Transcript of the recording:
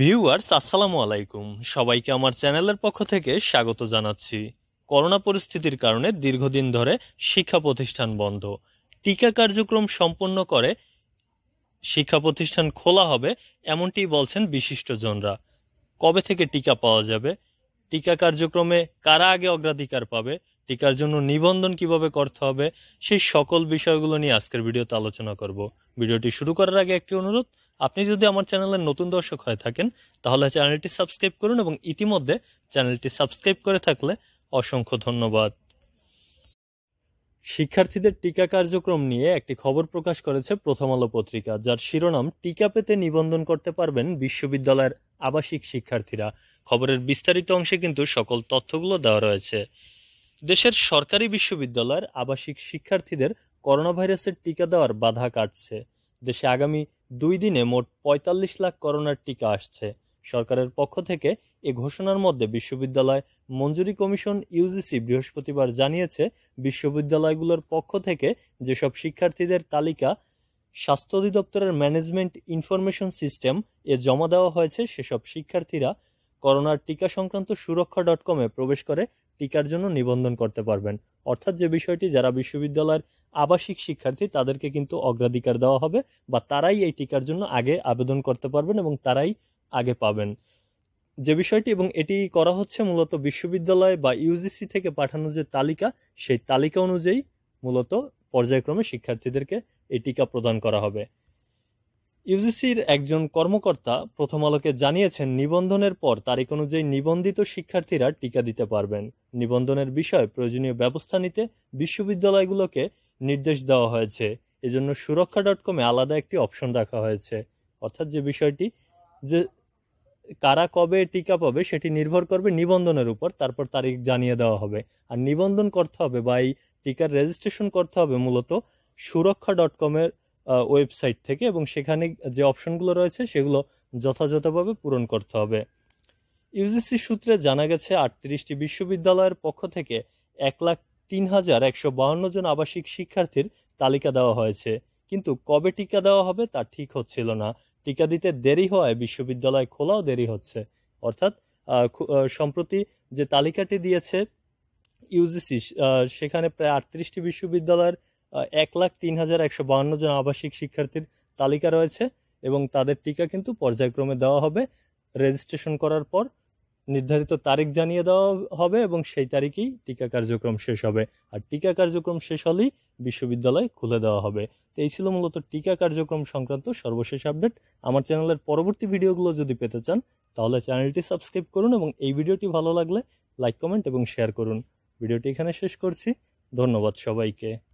viewers আসসালামু আলাইকুম সবাইকে আমার চ্যানেলের পক্ষ থেকে স্বাগত জানাচ্ছি করোনা পরিস্থিতির কারণে দীর্ঘদিন ধরে শিক্ষা প্রতিষ্ঠান বন্ধ টিকা কার্যক্রম সম্পন্ন করে শিক্ষা প্রতিষ্ঠান খোলা হবে এমনটি বলছেন বিশিষ্টজনরা কবে থেকে টিকা পাওয়া যাবে টিকা কার্যক্রমে কারা আগে অগ্রাধিকার পাবে টিকার জন্য নিবন্ধন কিভাবে করতে হবে সেই সকল বিষয়গুলো নিয়ে আজকের ভিডিওতে আলোচনা করব ভিডিওটি শুরু করার আগে একটি অনুরোধ আপনি যদি আমার চ্যানেলের নতুন দর্শক হয়ে থাকেন তাহলে চ্যানেলটি সাবস্ক্রাইব করুন এবং ইতিমধ্যে চ্যানেলটি সাবস্ক্রাইব করে থাকলে অসংখ্য ধন্যবাদ শিক্ষার্থীদের টিকা কার্যক্রম নিয়ে একটি খবর প্রকাশ করেছে প্রথম আলো পত্রিকা যার শিরোনাম টিকা পেতে নিবন্ধন করতে পারবেন বিশ্ববিদ্যালয়ের আবাসিক শিক্ষার্থীরা খবরের বিস্তারিত অংশে কিন্তু সকল তথ্যগুলো দেওয়া রয়েছে দেশের সরকারি বিশ্ববিদ্যালয়ের আবাসিক শিক্ষার্থীদের করোনা ভাইরাসের টিকা দেওয়ার বাধা কাটছে দেশে আগামী দুই দিনে মোট পঁয়তাল্লিশ লাখ করোনার টিকা আসছে সরকারের পক্ষ থেকে এ ঘোষণার মধ্যে বিশ্ববিদ্যালয় মঞ্জুরি কমিশন ইউজিসি বৃহস্পতিবার জানিয়েছে বিশ্ববিদ্যালয়গুলোর পক্ষ থেকে যেসব শিক্ষার্থীদের তালিকা স্বাস্থ্য অধিদপ্তরের ম্যানেজমেন্ট ইনফরমেশন সিস্টেম এ জমা দেওয়া হয়েছে সেসব শিক্ষার্থীরা করোনার টিকা সংক্রান্ত সুরক্ষা ডট কমে প্রবেশ করে টিকার জন্য নিবন্ধন করতে পারবেন অর্থাৎ যে বিষয়টি যারা বিশ্ববিদ্যালয়ের আবাসিক শিক্ষার্থী তাদেরকে কিন্তু অগ্রাধিকার দেওয়া হবে বা তারাই এই টিকার জন্য আগে আবেদন করতে পারবেন এবং তারাই আগে পাবেন যে বিষয়টি এবং এটি করা হচ্ছে মূলত বিশ্ববিদ্যালয় বা ইউজিসি থেকে পাঠানো যে তালিকা সেই তালিকা অনুযায়ী মূলত পর্যায়ক্রমে শিক্ষার্থীদেরকে এই টিকা প্রদান করা হবে ইউজিসির একজন কর্মকর্তা প্রথম আলোকে জানিয়েছেন নিবন্ধনের পর তারিখ অনুযায়ী নিবন্ধিত শিক্ষার্থীরা টিকা দিতে পারবেন নিবন্ধনের বিষয়ে প্রয়োজনীয় ব্যবস্থা নিতে বিশ্ববিদ্যালয়গুলোকে নির্দেশ দেওয়া হয়েছে এজন্য সুরক্ষা ডট কমে আলাদা একটি অপশন রাখা হয়েছে অর্থাৎ যে বিষয়টি যে কারা কবে টিকা পাবে সেটি নির্ভর করবে নিবন্ধনের উপর তারপর তারিখ জানিয়ে দেওয়া হবে আর নিবন্ধন করতে হবে বা এই টিকার রেজিস্ট্রেশন করতে হবে মূলত সুরক্ষা ডট কমের ওয়েবসাইট থেকে এবং সেখানে যে অপশনগুলো রয়েছে সেগুলো যথাযথভাবে পূরণ করতে হবে ইউজিসি সূত্রে জানা গেছে আটত্রিশটি বিশ্ববিদ্যালয়ের পক্ষ থেকে এক লাখ তিন হাজার একশো বাহান্ন জন আবাসিক শিক্ষার্থীর তালিকা দেওয়া হয়েছে কিন্তু কবে টিকা দেওয়া হবে তা ঠিক হচ্ছিল না টিকা দিতে দেরি হওয়ায় বিশ্ববিদ্যালয় খোলাও দেরি হচ্ছে অর্থাৎ সম্প্রতি যে তালিকাটি দিয়েছে ইউজিসি সেখানে প্রায় আটত্রিশটি বিশ্ববিদ্যালয়ের এক লাখ তিন হাজার একশো বাহান্ন জন আবাসিক শিক্ষার্থীর তালিকা রয়েছে এবং তাদের টিকা কিন্তু পর্যায়ক্রমে দেওয়া হবে রেজিস্ট্রেশন করার পর নির্ধারিত তারিখ জানিয়ে দেওয়া হবে এবং সেই তারিখেই টিকা কার্যক্রম শেষ হবে আর টিকা কার্যক্রম শেষ হলেই বিশ্ববিদ্যালয় খুলে দেওয়া হবে তো এই ছিল মূলত টিকা কার্যক্রম সংক্রান্ত সর্বশেষ আপডেট আমার চ্যানেলের পরবর্তী ভিডিওগুলো যদি পেতে চান তাহলে চ্যানেলটি সাবস্ক্রাইব করুন এবং এই ভিডিওটি ভালো লাগলে লাইক কমেন্ট এবং শেয়ার করুন ভিডিওটি এখানে শেষ করছি ধন্যবাদ সবাইকে